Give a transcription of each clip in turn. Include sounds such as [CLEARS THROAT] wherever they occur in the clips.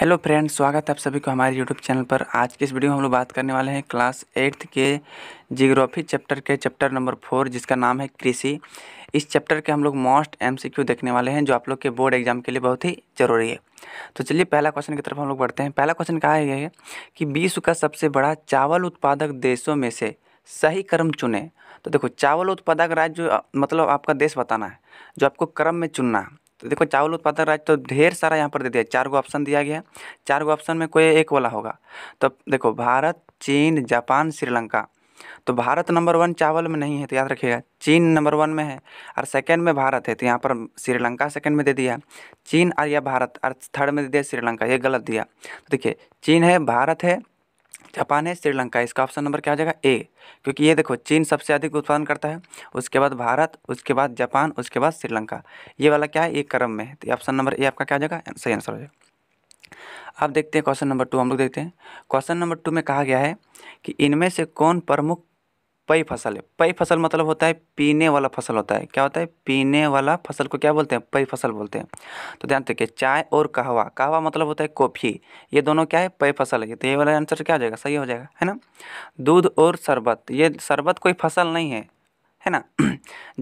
hello friends स्वागत है आप सभी को हमारे यूट्यूब चैनल पर आज के इस वीडियो में हम लोग बात करने वाले हैं क्लास एट्थ के जियोग्राफी चैप्टर के चैप्टर नंबर फोर जिसका नाम है कृषि इस चैप्टर के हम लोग मोस्ट एमसीक्यू देखने वाले हैं जो आप लोग के बोर्ड एग्जाम के लिए बहुत ही ज़रूरी है तो चलिए पहला क्वेश्चन की तरफ हम लोग बढ़ते हैं पहला क्वेश्चन कहा है है कि विश्व का सबसे बड़ा चावल उत्पादक देशों में से सही क्रम चुने तो देखो चावल उत्पादक राज्य मतलब आपका देश बताना है जो आपको क्रम में चुनना है तो देखो चावल उत्पादक राज्य तो ढेर सारा यहाँ पर दे दिया चार गो ऑप्शन दिया गया है चार गो ऑप्शन में कोई एक वाला होगा तो देखो भारत चीन जापान श्रीलंका तो भारत नंबर वन चावल में नहीं है तो याद रखिएगा चीन नंबर वन में है और सेकंड में भारत है तो यहाँ पर श्रीलंका सेकंड में दे दिया चीन और या भारत और थर्ड में दे दिया श्रीलंका ये गलत दिया तो देखिए चीन है भारत है जापान है श्रीलंका इसका ऑप्शन नंबर क्या हो जाएगा ए क्योंकि ये देखो चीन सबसे अधिक उत्पादन करता है उसके बाद भारत उसके बाद जापान उसके बाद श्रीलंका ये वाला क्या है एक क्रम में तो ऑप्शन नंबर ए आपका क्या हो जाएगा सही आंसर हो जाएगा अब देखते हैं क्वेश्चन नंबर टू हम लोग देखते हैं क्वेश्चन नंबर टू में कहा गया है कि इनमें से कौन प्रमुख पई फसल है पई फसल मतलब होता है पीने वाला फसल होता है क्या होता है पीने वाला फसल को क्या बोलते हैं पई फसल बोलते हैं तो ध्यान देखिए चाय और कहवा कहवा मतलब होता है कॉफ़ी ये दोनों क्या है पई फसल है तो ये वाला आंसर क्या हो जाएगा सही हो जाएगा है ना दूध और शरबत ये शरबत कोई फसल नहीं है है ना [CLEARS THROAT]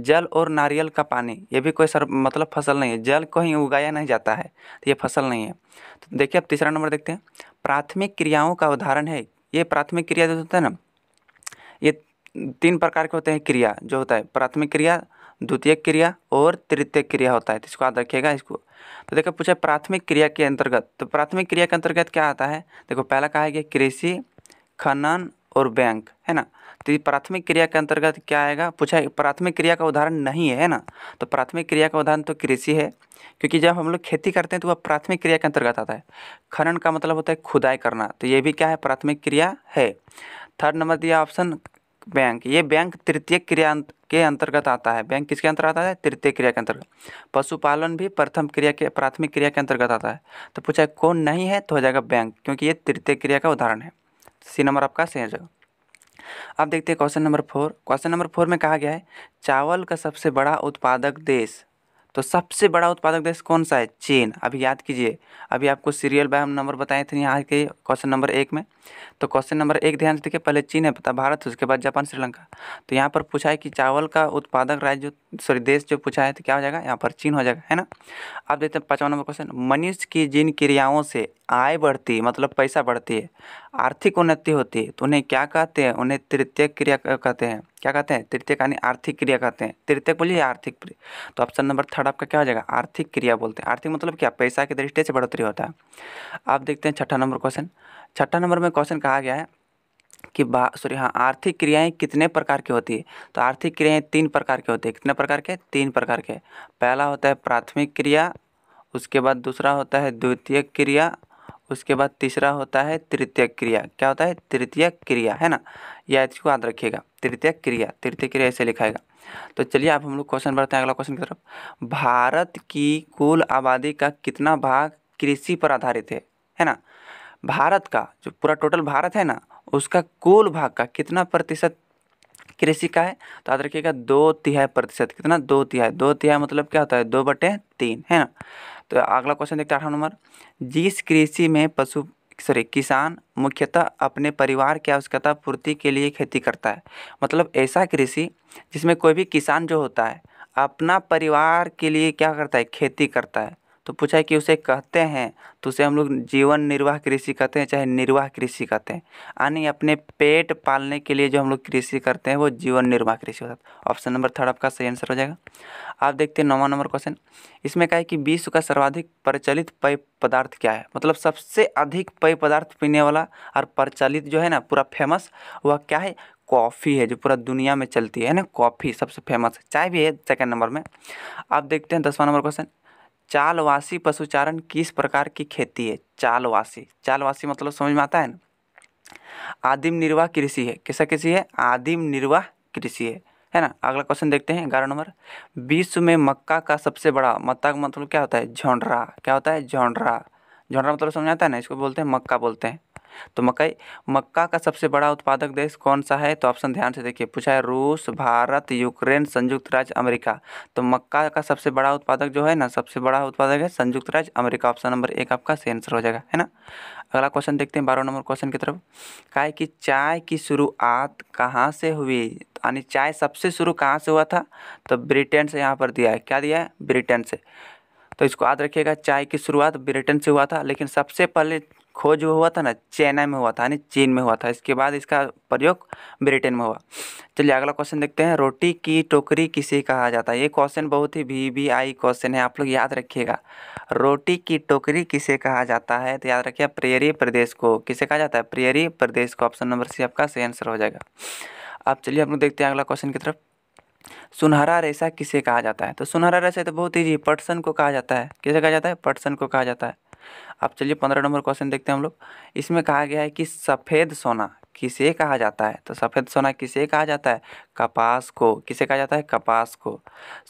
जल और नारियल का पानी ये भी कोई सर मतलब फसल नहीं है जल को ही उगाया नहीं जाता है तो ये फसल नहीं है तो देखिए अब तीसरा नंबर देखते हैं प्राथमिक क्रियाओं का उदाहरण है ये प्राथमिक क्रिया जो होता है ना ये तीन प्रकार के होते हैं क्रिया जो होता है प्राथमिक क्रिया द्वितीय क्रिया और तृतीय क्रिया होता है तो इसको याद रखिएगा इसको तो देखो पूछा प्राथमिक क्रिया के अंतर्गत तो प्राथमिक क्रिया के अंतर्गत क्या आता है देखो पहला कहा है कि कृषि खनन और बैंक है ना तो ये प्राथमिक क्रिया के अंतर्गत क्या आएगा पूछा प्राथमिक क्रिया का उदाहरण नहीं है ना तो प्राथमिक क्रिया का उदाहरण तो कृषि है क्योंकि जब हम लोग खेती करते हैं तो वह प्राथमिक क्रिया के अंतर्गत आता है खनन का मतलब होता है खुदाई करना तो ये भी क्या है प्राथमिक क्रिया है थर्ड नंबर दिया ऑप्शन बैंक ये बैंक तृतीय क्रिया के अंतर्गत आता है बैंक किसके अंतर्गत आता है तृतीय क्रिया के अंतर्गत पशुपालन भी प्रथम क्रिया के प्राथमिक क्रिया के अंतर्गत आता है तो पूछा कौन नहीं है तो हो जाएगा बैंक क्योंकि ये तृतीय क्रिया का उदाहरण है सी नंबर आपका सही हो जाएगा अब देखते हैं question number four question number four में कहा गया है चावल का सबसे बड़ा उत्पादक देश तो सबसे बड़ा उत्पादक देश कौन सा है चीन अभी याद कीजिए अभी आपको सीरियल बाय हम नंबर बताए थे यहाँ के क्वेश्चन नंबर एक में तो क्वेश्चन नंबर एक ध्यान से देखिए पहले चीन है पता भारत उसके बाद जापान श्रीलंका तो यहाँ पर पूछा है कि चावल का उत्पादक राज्य सॉरी देश जो पूछा है तो क्या हो जाएगा यहाँ पर चीन हो जाएगा है ना अब देखते हैं पाँचवा नंबर क्वेश्चन मनुष्य की जिन क्रियाओं से आय बढ़ती मतलब पैसा बढ़ती है आर्थिक उन्नति होती है तो उन्हें क्या कहते हैं उन्हें तृतीय क्रिया कहते हैं क्या कहते हैं तृतीय यानी आर्थिक क्रिया कहते हैं तृतीय बोलिए आर्थिक क्रिया तो ऑप्शन नंबर थर्ड आपका क्या हो जाएगा आर्थिक क्रिया बोलते हैं आर्थिक मतलब क्या पैसा की दृष्टि से बढ़ोतरी होता है आप देखते हैं छठा नंबर क्वेश्चन छठा नंबर में क्वेश्चन कहा गया है कि बा सॉरी हाँ आर्थिक क्रियाएं कितने प्रकार की होती है तो आर्थिक क्रियाएं तीन प्रकार के होती है कितने प्रकार के तीन प्रकार के पहला होता है प्राथमिक क्रिया उसके बाद दूसरा होता है द्वितीय क्रिया उसके बाद तीसरा होता है तृतीय क्रिया क्या होता है तृतीय क्रिया है ना या इसको याद रखिएगा तृतीय क्रिया तृतीय क्रिया ऐसे लिखाएगा तो चलिए आप हम लोग क्वेश्चन बढ़ते हैं अगला क्वेश्चन की तरफ भारत की कुल आबादी का कितना भाग कृषि पर आधारित है है ना भारत का जो पूरा टोटल भारत है ना उसका कुल भाग का कितना प्रतिशत कृषि का है तो याद रखिएगा दो तिहाई प्रतिशत कितना दो तिहाई दो तिहाई मतलब क्या होता है दो बटे तीन है ना तो अगला क्वेश्चन देखते हैं अठारह नंबर जिस कृषि में पशु सॉरी किसान मुख्यतः अपने परिवार की आवश्यकता पूर्ति के लिए खेती करता है मतलब ऐसा कृषि जिसमें कोई भी किसान जो होता है अपना परिवार के लिए क्या करता है खेती करता है तो पूछा है कि उसे कहते हैं तो उसे हम लोग जीवन निर्वाह कृषि कहते हैं चाहे निर्वाह कृषि कहते हैं यानी अपने पेट पालने के लिए जो हम लोग कृषि करते हैं वो जीवन निर्वाह कृषि होता है ऑप्शन नंबर थर्ड आपका सही आंसर हो जाएगा आप देखते हैं नौवा नंबर क्वेश्चन इसमें कहा है कि विश्व का सर्वाधिक प्रचलित पेय पदार्थ क्या है मतलब सबसे अधिक पेय पदार्थ पीने वाला और प्रचलित जो है ना पूरा फेमस वह क्या है कॉफ़ी है जो पूरा दुनिया में चलती है ना कॉफ़ी सबसे फेमस है चाय भी है सेकंड नंबर में आप देखते हैं दसवां नंबर क्वेश्चन चालवासी पशुचारण किस प्रकार की खेती है चालवासी चालवासी मतलब समझ में आता है ना आदिम निर्वाह कृषि है कैसा कृषि है आदिम निर्वाह कृषि है है ना अगला क्वेश्चन देखते हैं ग्यारह नंबर विश्व में मक्का का सबसे बड़ा मक्का का मतलब क्या होता है झोंडरा क्या होता है झोंडरा झोंडरा मतलब समझ आता है ना इसको बोलते हैं मक्का बोलते हैं तो मकई मक्का का सबसे बड़ा उत्पादक देश कौन सा है तो ऑप्शन ध्यान से देखिए पूछा है रूस भारत यूक्रेन संयुक्त राज्य अमेरिका तो मक्का का सबसे बड़ा उत्पादक जो है ना सबसे बड़ा उत्पादक है संयुक्त राज्य अमेरिका ऑप्शन नंबर एक आपका सही आंसर हो जाएगा है ना अगला क्वेश्चन देखते हैं बारह नंबर क्वेश्चन की तरफ कहा है कि चाय की शुरुआत कहाँ से हुई यानी चाय सबसे शुरू कहाँ से हुआ था तो ब्रिटेन से यहाँ पर दिया है क्या दिया है ब्रिटेन से तो इसको याद रखिएगा चाय की शुरुआत ब्रिटेन से हुआ था लेकिन सबसे पहले खोज वो हुआ था ना चाइना में हुआ था यानी चीन में हुआ था इसके बाद इसका प्रयोग ब्रिटेन में हुआ चलिए अगला क्वेश्चन देखते हैं रोटी की टोकरी किसे कहा जाता है ये क्वेश्चन बहुत ही वी वी आई क्वेश्चन है आप लोग याद रखिएगा रोटी की टोकरी किसे कहा जाता है तो याद रखिए प्रेयरी प्रदेश को किसे कहा जाता है प्रेयरी प्रदेश को ऑप्शन नंबर सी आपका सही आंसर हो जाएगा अब चलिए हम लोग देखते हैं अगला क्वेश्चन की तरफ सुनहरा रेशा किसे कहा जाता है तो सुनहरा रेशा तो बहुत ईजी पटसन को कहा जाता है किसे कहा जाता है पटसन को कहा जाता है अब चलिए पंद्रह नंबर क्वेश्चन देखते हैं हम लोग इसमें कहा गया है कि सफ़ेद सोना किसे कहा जाता है तो सफ़ेद सोना किसे कहा जाता है कपास को किसे कहा जाता है कपास को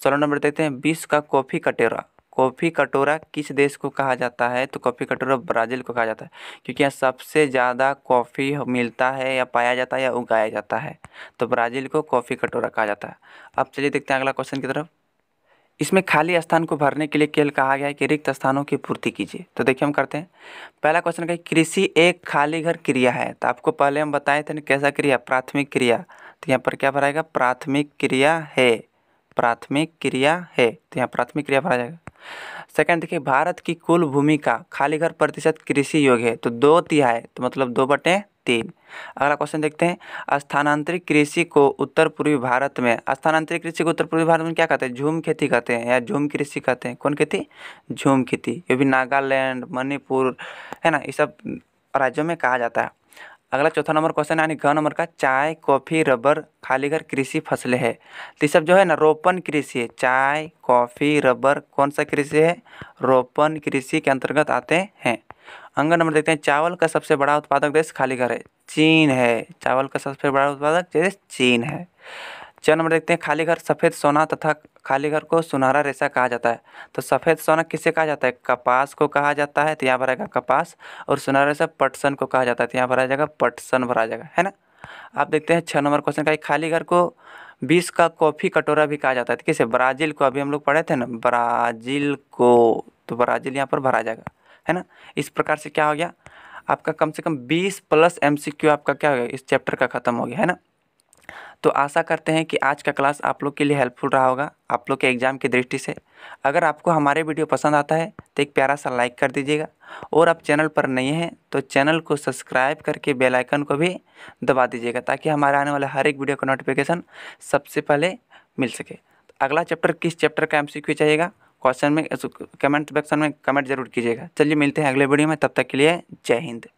सोलह नंबर देखते हैं विश्व का कॉफ़ी कटोरा कॉफ़ी कटोरा किस देश को कहा जाता है तो कॉफ़ी कटोरा ब्राज़ील को कहा जाता है क्योंकि यहाँ सबसे ज़्यादा कॉफ़ी मिलता है या पाया जाता है या उगाया जाता है तो ब्राज़ील को कॉफ़ी कटोरा कहा जाता है अब चलिए देखते हैं अगला क्वेश्चन की तरफ इसमें खाली स्थान को भरने के लिए केल कहा गया है कि रिक्त स्थानों की पूर्ति कीजिए तो देखिए हम करते हैं पहला क्वेश्चन कहे कृषि एक खाली घर क्रिया है तो आपको पहले हम बताए थे ना कैसा क्रिया प्राथमिक क्रिया तो यहाँ पर क्या भराएगा प्राथमिक क्रिया है प्राथमिक क्रिया है तो यहाँ प्राथमिक क्रिया भरा जाएगा सेकंड देखिए भारत की कुल भूमि का खाली घर प्रतिशत कृषि योग्य है तो दो तिहाई तो मतलब दो बटे तीन अगला क्वेश्चन देखते हैं स्थानांतरित कृषि को उत्तर पूर्वी भारत में स्थानांतरित कृषि को उत्तर पूर्वी भारत में क्या कहते हैं झूम खेती कहते हैं या झूम कृषि कहते हैं कौन खेती झूम खेती ये भी नागालैंड मणिपुर है ना ये सब राज्यों में कहा जाता है अगला चौथा नंबर क्वेश्चन यानी घ नंबर का चाय कॉफ़ी रबर खालीघर कृषि फसलें है तो ये सब जो है ना रोपण कृषि है चाय कॉफ़ी रबर कौन सा कृषि है रोपण कृषि के अंतर्गत आते हैं अंगन नंबर देखते हैं चावल का सबसे बड़ा उत्पादक देश खाली घर है चीन है चावल का सबसे बड़ा उत्पादक देश चीन है चौथा नंबर देखते हैं खाली घर सफ़ेद सोना तथा खाली घर को सुनहरा रेशा कहा जाता है तो सफ़ेद सोना किसे कहा जाता है कपास को कहा जाता है तो यहाँ पर आएगा कपास और सुनहरा रेशा पटसन को कहा जाता है तो यहाँ पर आ जाएगा पटसन भरा जाएगा है ना आप देखते हैं छः नंबर क्वेश्चन का खाली घर को बीस का कॉफ़ी कटोरा भी कहा जाता है तो किसे ब्राज़ील को अभी हम लोग पढ़े थे ना ब्राज़ील को तो ब्राज़ील यहाँ पर भरा जाएगा है ना इस प्रकार से क्या हो गया आपका कम से कम बीस प्लस एम आपका क्या हो गया इस चैप्टर का ख़त्म हो गया है ना तो आशा करते हैं कि आज का क्लास आप लोग के लिए हेल्पफुल रहा होगा आप लोग के एग्ज़ाम की दृष्टि से अगर आपको हमारे वीडियो पसंद आता है तो एक प्यारा सा लाइक कर दीजिएगा और आप चैनल पर नए हैं तो चैनल को सब्सक्राइब करके बेल आइकन को भी दबा दीजिएगा ताकि हमारे आने वाले हर एक वीडियो का नोटिफिकेशन सबसे पहले मिल सके तो अगला चैप्टर किस चैप्टर का एम चाहिएगा क्वेश्चन में कमेंट सेक्शन में कमेंट जरूर कीजिएगा चलिए मिलते हैं अगले वीडियो में तब तक के लिए जय हिंद